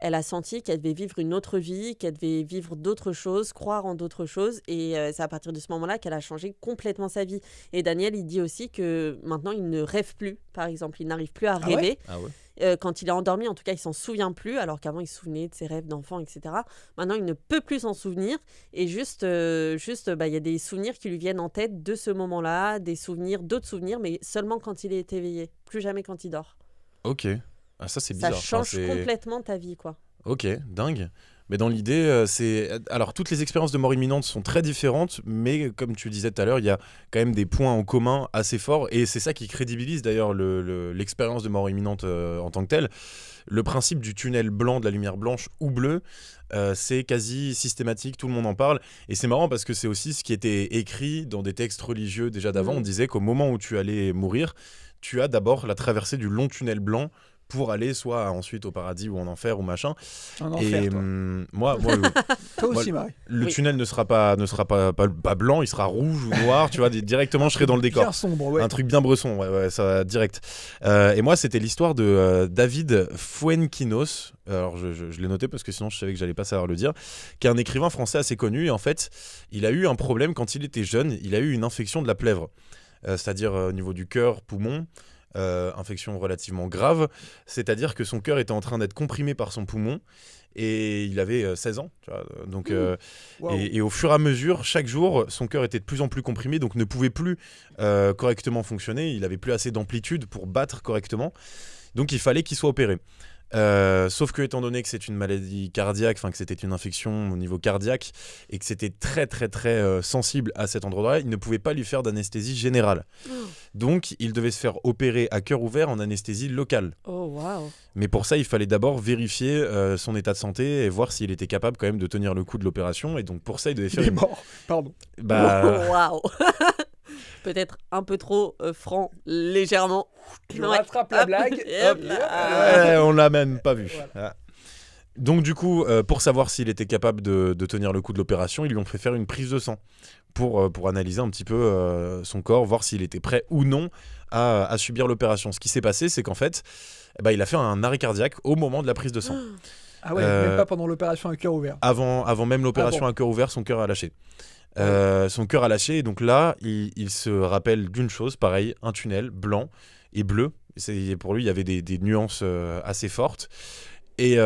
elle a senti qu'elle devait vivre une autre vie, qu'elle devait vivre d'autres choses, croire en d'autres choses. Et c'est à partir de ce moment-là qu'elle a changé complètement sa vie. Et Daniel, il dit aussi que maintenant, il ne rêve plus, par exemple. Il n'arrive plus à ah rêver. ah ouais euh, quand il est endormi, en tout cas, il s'en souvient plus, alors qu'avant, il se souvenait de ses rêves d'enfant, etc. Maintenant, il ne peut plus s'en souvenir. Et juste, euh, juste, bah, il y a des souvenirs qui lui viennent en tête de ce moment-là, des souvenirs, d'autres souvenirs, mais seulement quand il est éveillé, plus jamais quand il dort. Ok. Ah, ça, c'est bizarre. Ça change complètement ta vie, quoi. Ok, dingue. Mais dans l'idée, euh, c'est. Alors, toutes les expériences de mort imminente sont très différentes, mais comme tu disais tout à l'heure, il y a quand même des points en commun assez forts. Et c'est ça qui crédibilise d'ailleurs l'expérience de mort imminente euh, en tant que telle. Le principe du tunnel blanc, de la lumière blanche ou bleue, euh, c'est quasi systématique, tout le monde en parle. Et c'est marrant parce que c'est aussi ce qui était écrit dans des textes religieux déjà d'avant. Mmh. On disait qu'au moment où tu allais mourir, tu as d'abord la traversée du long tunnel blanc pour aller soit ensuite au paradis ou en enfer ou machin. En et hum, enfer, toi. moi, le, aussi, le tunnel ne sera pas ne sera pas, pas, blanc, il sera rouge ou noir, tu vois, directement je serai dans le décor. Un truc bien bresson, ouais, ça direct. Euh, et moi, c'était l'histoire de euh, David Fuenquinos. Alors je, l'ai noté parce que sinon je savais que j'allais pas savoir le dire, qui est un écrivain français assez connu et en fait il a eu un problème quand il était jeune, il a eu une infection de la plèvre, euh, c'est-à-dire au niveau du cœur, poumon, euh, infection relativement grave, c'est-à-dire que son cœur était en train d'être comprimé par son poumon et il avait 16 euh, ans. donc, euh, et, au fur et à mesure, chaque jour, son cœur était de plus en plus comprimé, donc ne pouvait plus correctement fonctionner. Il n'avait plus assez d'amplitude pour battre correctement. Donc il fallait qu'il soit opéré. Euh, sauf que étant donné que c'est une maladie cardiaque, enfin que c'était une infection au niveau cardiaque et que c'était très très très euh, sensible à cet endroit-là, il ne pouvait pas lui faire d'anesthésie générale. Oh. Donc il devait se faire opérer à cœur ouvert en anesthésie locale. Oh, Mais pour ça, il fallait d'abord vérifier euh, son état de santé et voir s'il était capable quand même de tenir le coup de l'opération. Et donc pour ça, il devait faire. Il est mort. Pardon. Bah. Wow. peut-être un peu trop euh, franc, légèrement. Je rattrape la blague. Ah. on l'a même pas vu. Ah. Donc du coup, euh, pour savoir s'il était capable de, tenir le coup de l'opération, ils lui ont fait faire une prise de sang pour, euh, pour analyser un petit peu son corps, voir s'il était prêt ou non à, subir l'opération. Ce qui s'est passé, c'est qu'en fait, eh ben, il a fait un arrêt cardiaque au moment de la prise de sang. Ah. Ah ouais, même euh, pas pendant l'opération à cœur ouvert. Avant, avant même l'opération ah à cœur ouvert, son cœur a lâché. Ah euh, son cœur a lâché, et donc là, il, se rappelle d'une chose, pareil, un tunnel blanc et bleu. pour lui, il y avait des, nuances euh, assez fortes. Et,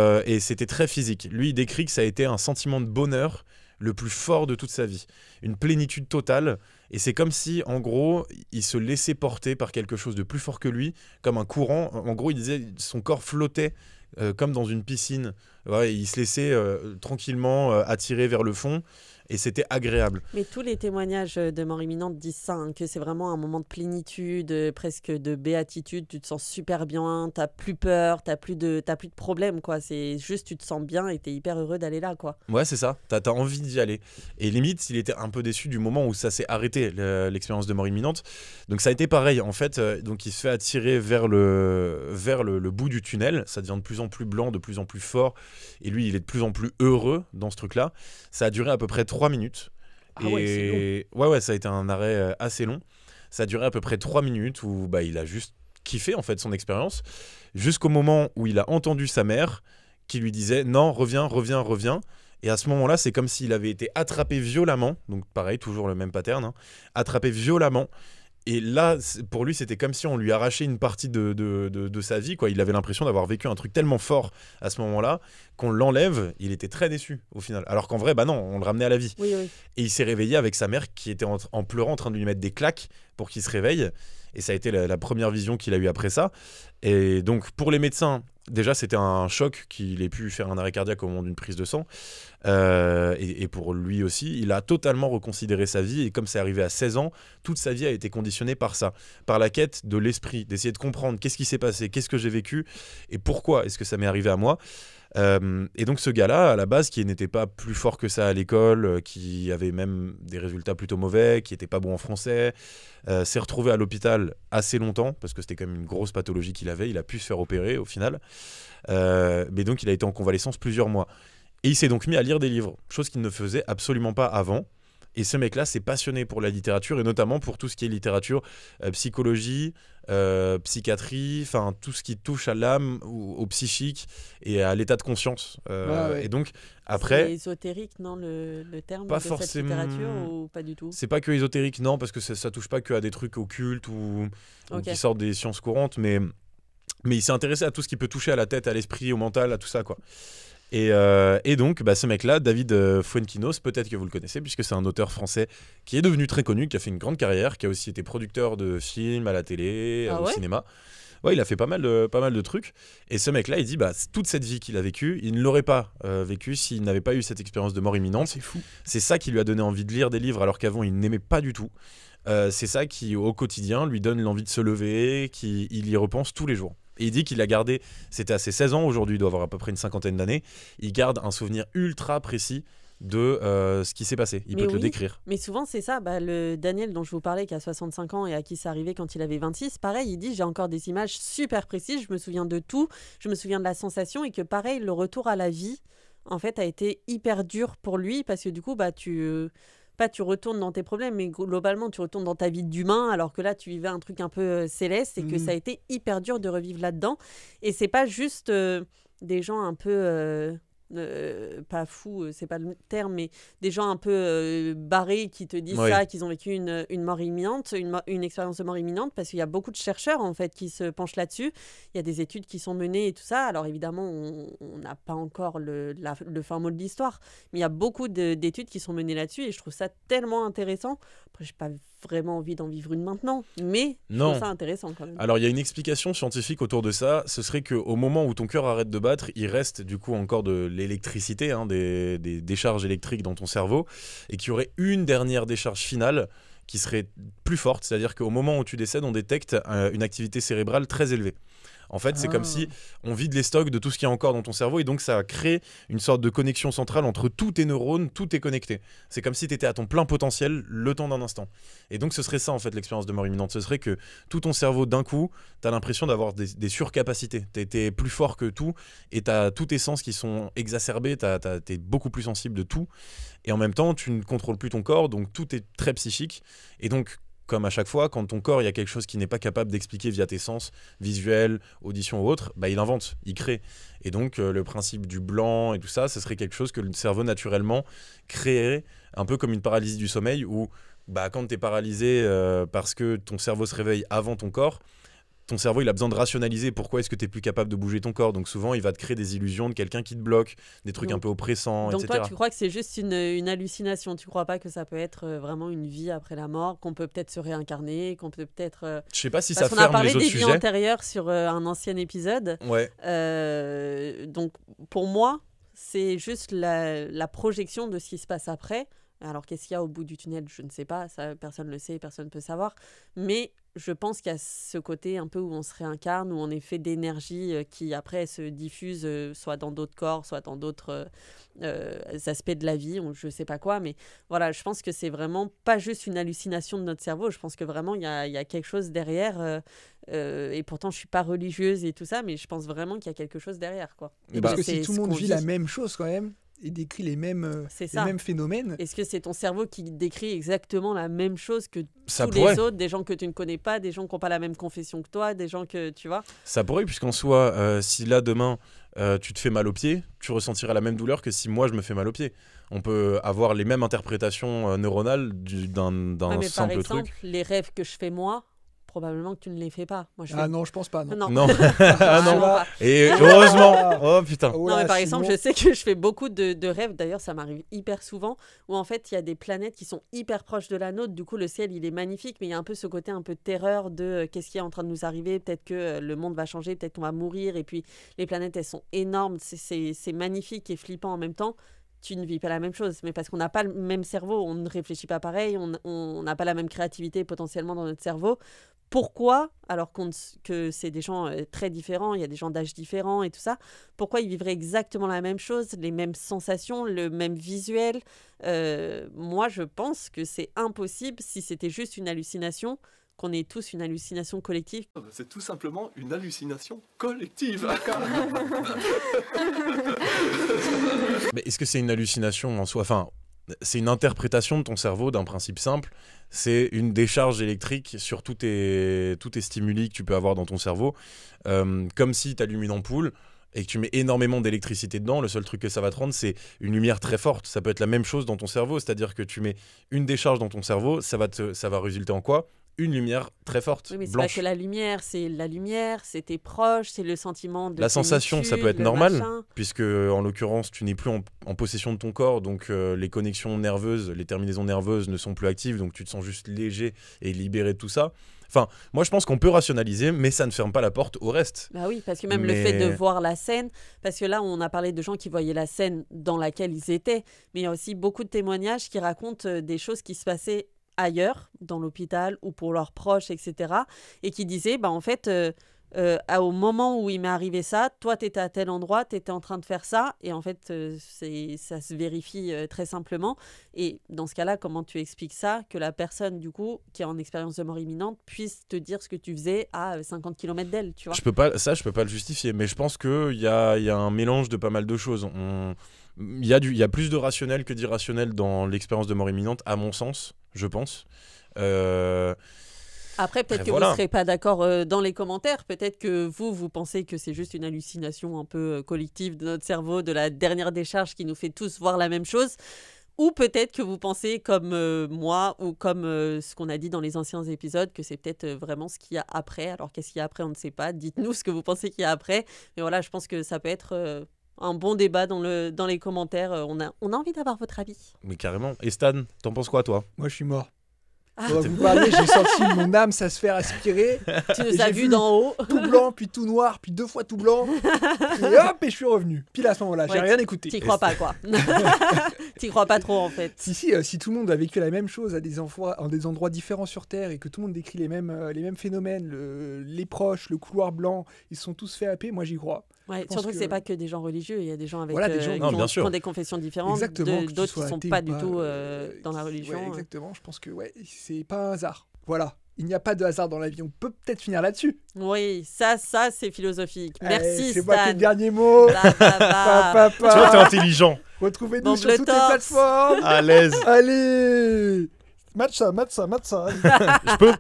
c'était très physique. Lui, il décrit que ça a été un sentiment de bonheur le plus fort de toute sa vie, une plénitude totale. Et c'est comme si, en gros, il se laissait porter par quelque chose de plus fort que lui, comme un courant. En gros, il disait son corps flottait euh, comme dans une piscine. il se laissait euh, tranquillement euh, attirer vers le fond et c'était agréable. Mais tous les témoignages euh, de mort imminente disent ça, hein, que c'est vraiment un moment de plénitude, euh, presque de béatitude. Tu te sens super bien, t'as plus peur, t'as plus de, as plus de problème, quoi. C'est juste, tu te sens bien et t'es hyper heureux d'aller là, quoi. Ouais, c'est ça. T'as as envie d'y aller. Et limite, il était un peu déçu du moment où ça s'est arrêté, l'expérience de mort imminente. Donc ça a été pareil, en fait. Euh, donc il se fait attirer vers le, vers le bout du tunnel. Ça devient de plus en plus blanc, de plus en plus fort. Et lui, il est de plus en plus heureux dans ce truc-là. Ça a duré à peu près trois 3 minutes. Ah et ouais, ouais, ça a été un arrêt euh, assez long. Ça a duré à peu près trois minutes où bah, il a juste kiffé en fait son expérience jusqu'au moment où il a entendu sa mère qui lui disait non, reviens, reviens, reviens. Et à ce moment-là, c'est comme s'il avait été attrapé violemment, donc pareil, toujours le même pattern, hein, attrapé violemment, et là, pour lui, c'était comme si on lui arrachait une partie de, sa vie. Quoi. Il avait l'impression d'avoir vécu un truc tellement fort à ce moment-là qu'on l'enlève. Il était très déçu au final. Alors qu'en vrai, bah non, on le ramenait à la vie. Et il s'est réveillé avec sa mère qui était en, pleurant en train de lui mettre des claques pour qu'il se réveille. Et ça a été la première vision qu'il a eue après ça. Et donc, pour les médecins, déjà, c'était un choc qu'il ait pu faire un arrêt cardiaque au moment d'une prise de sang. Euh, et, et, pour lui aussi, il a totalement reconsidéré sa vie. Et comme c'est arrivé à 16 ans, toute sa vie a été conditionnée par ça, par la quête de l'esprit, d'essayer de comprendre qu'est-ce qui s'est passé, qu'est-ce que j'ai vécu et pourquoi est-ce que ça m'est arrivé à moi. Euh, et donc ce gars-là, à la base, qui n'était pas plus fort que ça à l'école, euh, qui avait même des résultats plutôt mauvais, qui n'était pas bon en français, euh, s'est retrouvé à l'hôpital assez longtemps, parce que c'était quand même une grosse pathologie qu'il avait, il a pu se faire opérer au final. mais donc il a été en convalescence plusieurs mois. Et il s'est donc mis à lire des livres, chose qu'il ne faisait absolument pas avant. Et ce mec-là, c'est passionné pour la littérature et notamment pour tout ce qui est littérature, euh, psychologie, euh, psychiatrie, enfin tout ce qui touche à l'âme, ou, au psychique et à l'état de conscience. Euh, et donc après. C'est ésotérique, non le, le terme Pas de forcément. littérature pas du C'est pas que ésotérique, non, parce que ça, touche pas que à des trucs occultes ou, qui sortent des sciences courantes, mais mais il s'est intéressé à tout ce qui peut toucher à la tête, à l'esprit, au mental, à tout ça quoi. Euh, et, donc, bah, ce mec-là, David euh, Fuenquinos, peut-être que vous le connaissez, puisque c'est un auteur français qui est devenu très connu, qui a fait une grande carrière, qui a aussi été producteur de films à la télé, euh, ah au cinéma. Ouais, il a fait pas mal de, pas trucs. Et ce mec-là, il dit, bah, toute cette vie qu'il a vécue, il ne l'aurait pas vécue s'il n'avait pas eu cette expérience de mort imminente. C'est fou. C'est ça qui lui a donné envie de lire des livres, alors qu'avant, il n'aimait pas du tout. c'est ça qui, au quotidien, lui donne l'envie de se lever, qui, il y repense tous les jours il dit qu'il a gardé, c'était à ses 16 ans aujourd'hui, il doit avoir à peu près une cinquantaine d'années, il garde un souvenir ultra précis de euh, ce qui s'est passé. Il peut te le décrire. Mais souvent, c'est ça. Bah, le Daniel dont je vous parlais, qui a 65 ans et à qui c'est arrivé quand il avait 26, pareil, il dit J'ai encore des images super précises, je me souviens de tout, je me souviens de la sensation et que, pareil, le retour à la vie, en fait, a été hyper dur pour lui parce que du coup, bah, tu euh, pas tu retournes dans tes problèmes, mais globalement tu retournes dans ta vie d'humain, alors que là tu vivais un truc un peu euh, céleste et que mmh ça a été hyper dur de revivre là-dedans. Et c'est pas juste euh, des gens un peu euh, euh, pas fou euh, c'est pas le terme, mais des gens un peu euh, barrés qui te disent ça, qu'ils ont vécu une, mort imminente, une, une, expérience de mort imminente, parce qu'il y a beaucoup de chercheurs en fait qui se penchent là-dessus. Il y a des études qui sont menées et tout ça. Alors évidemment, on n'a pas encore le, la, fin mot de l'histoire, mais il y a beaucoup d'études qui sont menées là-dessus et je trouve ça tellement intéressant. Après, je pas vraiment envie d'en vivre une maintenant, mais non. je ça intéressant quand même. Alors il y a une explication scientifique autour de ça, ce serait qu'au moment où ton cœur arrête de battre, il reste du coup encore de l'électricité, hein, des, des décharges électriques dans ton cerveau, et qu'il y aurait une dernière décharge finale qui serait plus forte, c'est-à-dire qu'au moment où tu décèdes, on détecte euh, une activité cérébrale très élevée. En fait, c'est comme si ah. on vide les stocks de tout ce qu'il y a encore dans ton cerveau et donc ça crée une sorte de connexion centrale entre tous tes neurones, tout est connecté. C'est comme si tu étais à ton plein potentiel le temps d'un instant. Et donc ce serait ça en fait l'expérience de mort imminente, ce serait que tout ton cerveau d'un coup, tu as l'impression d'avoir des, surcapacités, tu étais plus fort que tout et tu as tous tes sens qui sont exacerbés, tu es beaucoup plus sensible de tout et en même temps tu ne contrôles plus ton corps, donc tout est très psychique et donc comme à chaque fois, quand ton corps, il y a quelque chose qui n'est pas capable d'expliquer via tes sens, visuels, audition ou autre, bah, il invente, il crée. Et donc, euh, le principe du blanc et tout ça, ce serait quelque chose que le cerveau naturellement créerait, un peu comme une paralysie du sommeil où, bah, quand tu es paralysé euh, parce que ton cerveau se réveille avant ton corps, ton cerveau, il a besoin de rationaliser pourquoi est-ce que tu es plus capable de bouger ton corps. Donc souvent, il va te créer des illusions de quelqu'un qui te bloque, des trucs un peu oppressants, donc toi, tu crois que c'est juste une, une, hallucination Tu crois pas que ça peut être euh, vraiment une vie après la mort, qu'on peut peut-être se réincarner, qu'on peut peut-être... Euh, Je sais pas si ça ferme les autres sujets. On a parlé des vies antérieures sur euh, un ancien épisode. Ouais. donc pour moi, c'est juste la, projection de ce qui se passe après. Alors qu'est-ce qu'il y a au bout du tunnel Je ne sais pas, ça, personne ne le sait, personne ne peut savoir. Mais je pense qu'il y a ce côté un peu où on se réincarne, où on est fait d'énergie euh, qui après se diffuse euh, soit dans d'autres corps, soit dans d'autres euh, aspects de la vie, ou je sais pas quoi. Mais voilà, je pense que c'est vraiment pas juste une hallucination de notre cerveau. Je pense que vraiment il y a, quelque chose derrière. et pourtant, je suis pas religieuse et tout ça, mais je pense vraiment qu'il y a quelque chose derrière, quoi. parce que si tout le monde vit la même chose quand même et décrit les mêmes, euh, les mêmes phénomènes. Est-ce que c'est ton cerveau qui décrit exactement la même chose que tous les autres, des gens que tu ne connais pas, des gens qui n'ont pas la même confession que toi, des gens que tu vois Ça pourrait, puisqu'en soi, euh, si là demain euh, tu te fais mal au pied, tu ressentiras la même douleur que si moi je me fais mal au pied. On peut avoir les mêmes interprétations neuronales d'un du, simple par exemple, Les rêves que je fais moi, probablement que tu ne les fais pas. Moi, Ah non, je pense pas. Non. non. ah non. Et euh, heureusement. Ah. oh putain. non, mais par exemple, je sais que je fais beaucoup de, rêves. D'ailleurs, ça m'arrive hyper souvent où en fait, il y a des planètes qui sont hyper proches de la nôtre. Du coup, le ciel, il est magnifique, mais il y a un peu ce côté un peu de terreur de euh, qu'est-ce qui est en train de nous arriver. Peut-être que euh, le monde va changer, peut-être qu'on va mourir. Et puis, les planètes, elles sont énormes. C'est magnifique et flippant en même temps tu ne vis pas la même chose, mais parce qu'on n'a pas le même cerveau, on ne réfléchit pas pareil, on n'a pas la même créativité potentiellement dans notre cerveau pourquoi, alors que c'est des gens euh, très différents, il y a des gens d'âge différents et tout ça, pourquoi ils vivraient exactement la même chose, les mêmes sensations, le même visuel euh, Moi, je pense que c'est impossible si c'était juste une hallucination qu'on ait tous une hallucination collective. C'est tout simplement une hallucination collective. Mais est-ce que c'est une hallucination en soi c'est une interprétation de ton cerveau d'un principe simple. C'est une décharge électrique sur tous tes, stimuli que tu peux avoir dans ton cerveau. Euh, comme si tu allumes une ampoule et que tu mets énormément d'électricité dedans, le seul truc que ça va te rendre, c'est une lumière très forte. Ça peut être la même chose dans ton cerveau, c'est-à-dire que tu mets une décharge dans ton cerveau, ça va, te, ça va résulter en quoi une lumière très forte. Oui, mais c'est pas que la lumière, c'est la lumière, c'est tes proches, c'est le sentiment de. La sensation, ça peut être normal, puisque en l'occurrence, tu n'es plus en, possession de ton corps, donc euh, les connexions nerveuses, les terminaisons nerveuses ne sont plus actives, donc tu te sens juste léger et libéré de tout ça. Enfin, moi je pense qu'on peut rationaliser, mais ça ne ferme pas la porte au reste. Bah oui, parce que même le fait de voir la scène, parce que là on a parlé de gens qui voyaient la scène dans laquelle ils étaient, mais il y a aussi beaucoup de témoignages qui racontent euh, des choses qui se passaient ailleurs, dans l'hôpital ou pour leurs proches, etc. Et qui disaient, bah, en fait, euh, euh au moment où il m'est arrivé ça, toi, tu étais à tel endroit, tu étais en train de faire ça. Et en fait, euh, c'est ça se vérifie euh, très simplement. Et dans ce cas-là, comment tu expliques ça Que la personne, du coup, qui est en expérience de mort imminente, puisse te dire ce que tu faisais à 50 km d'elle, tu vois je peux pas, Ça, je peux pas le justifier. Mais je pense qu'il y a, y a un mélange de pas mal de choses. On il y, a du, il y a plus de rationnel que d'irrationnel dans l'expérience de mort imminente, à mon sens je pense. Euh, après, peut-être que vous ne serez pas d'accord euh, dans les commentaires. Peut-être que vous, vous pensez que c'est juste une hallucination un peu euh, collective de notre cerveau, de la dernière décharge qui nous fait tous voir la même chose. Ou peut-être que vous pensez comme moi ou comme ce qu'on a dit dans les anciens épisodes, que c'est peut-être vraiment ce qu'il y a après. Alors qu'est-ce qu'il y a après, on ne sait pas. Dites-nous ce que vous pensez qu'il y a après. Mais voilà, je pense que ça peut être un bon débat dans, le, dans les commentaires. Euh, on a, on a envie d'avoir votre avis. Mais carrément. Et Stan, t'en penses quoi, toi Moi, je suis mort. Ah. Vous parler, j'ai senti mon âme, ça se faire aspirer. Tu nous as vu, d'en haut. Tout blanc, puis tout noir, puis deux fois tout blanc. Et hop, et je suis revenu. Pile à ce moment-là, j'ai rien écouté. Tu n'y crois pas, quoi. Tu n'y crois pas trop, en fait. Si, si, euh, si tout le monde a vécu la même chose à des endroits, en des endroits différents sur Terre et que tout le monde décrit les mêmes, euh, les mêmes phénomènes, les proches, le couloir blanc, ils sont tous fait happer, moi j'y crois surtout que, ce c'est pas que des gens religieux, il y a des gens avec des euh, des confessions différentes, d'autres qui sont pas du euh, tout euh, dans la religion. Hein. exactement, je pense que ouais, c'est pas un hasard. Voilà, il n'y a pas de hasard dans la vie. On peut peut-être finir là-dessus. Oui, ça, ça, c'est philosophique. Eh, Merci, C'est moi qui ai le dernier mot. Bah, bah, bah. t'es intelligent. Retrouvez-nous sur toutes les plateformes. À l'aise. Allez Match ça, match ça, match ça. je peux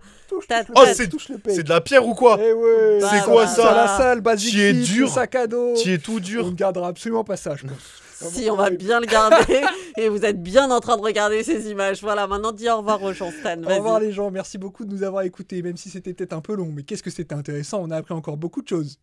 oh, c'est, de la pierre ou quoi eh ouais, C'est quoi ça la salle, basique, dur, sac à dos. Qui tout dur. On ne gardera absolument pas ça, si, on va bien le garder. et vous êtes bien en train de regarder ces images. Voilà, maintenant dis au revoir aux gens, Stan. Au revoir les gens, merci beaucoup de nous avoir écoutés, même si c'était peut-être un peu long. Mais qu'est-ce que c'était intéressant, on a appris encore beaucoup de choses.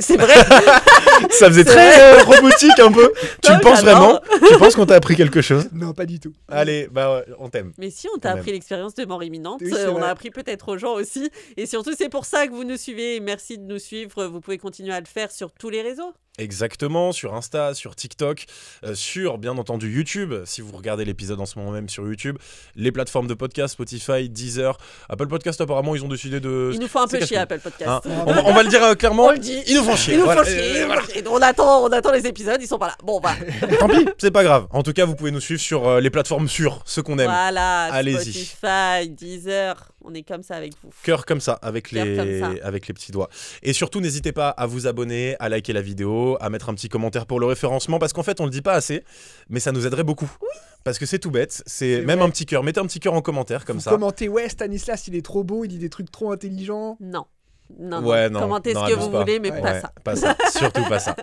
C'est vrai. ça faisait très euh, robotique un peu. tu le penses vraiment Tu penses qu'on t'a appris quelque chose Non, pas du tout. Allez, bah euh, on t'aime. Mais si on t'a appris l'expérience de mort imminente, euh, on a appris peut-être aux gens aussi. Et surtout, c'est pour ça que vous nous suivez. Merci de nous suivre. Vous pouvez continuer à le faire sur tous les réseaux. Exactement, sur Insta, sur TikTok, euh, sur bien entendu YouTube, si vous regardez l'épisode en ce moment même sur YouTube, les plateformes de podcast, Spotify, Deezer, Apple Podcast apparemment ils ont décidé de... Ils nous font un peu chier Apple Podcast. Hein, on, va, le dire euh, clairement, on le dit. ils nous font chier. nous chier, on, attend, on attend les épisodes, ils sont pas là. Bon bah... Tant pis, c'est pas grave. En tout cas vous pouvez nous suivre sur euh, les plateformes sur ce qu'on aime. Voilà, y Spotify, Deezer. On est comme ça avec vous. Cœur comme ça, avec, les... avec les petits doigts. Et surtout, n'hésitez pas à vous abonner, à liker la vidéo, à mettre un petit commentaire pour le référencement, parce qu'en fait, on le dit pas assez, mais ça nous aiderait beaucoup. Parce que c'est tout bête, c'est même un petit cœur. Mettez un petit cœur en commentaire comme ça. Commentez, ouais, Stanislas, il est trop beau, il dit des trucs trop intelligents. Non. Non, non, commentez ce que vous voulez, mais pas ça. Pas ça, surtout pas ça.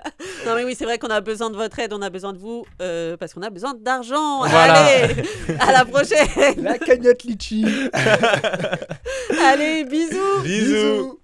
non, mais oui, c'est vrai qu'on a besoin de votre aide, on a besoin de vous, euh, parce qu'on a besoin d'argent. Allez, à la prochaine. La cagnotte litchi. Allez, Bisous. bisous.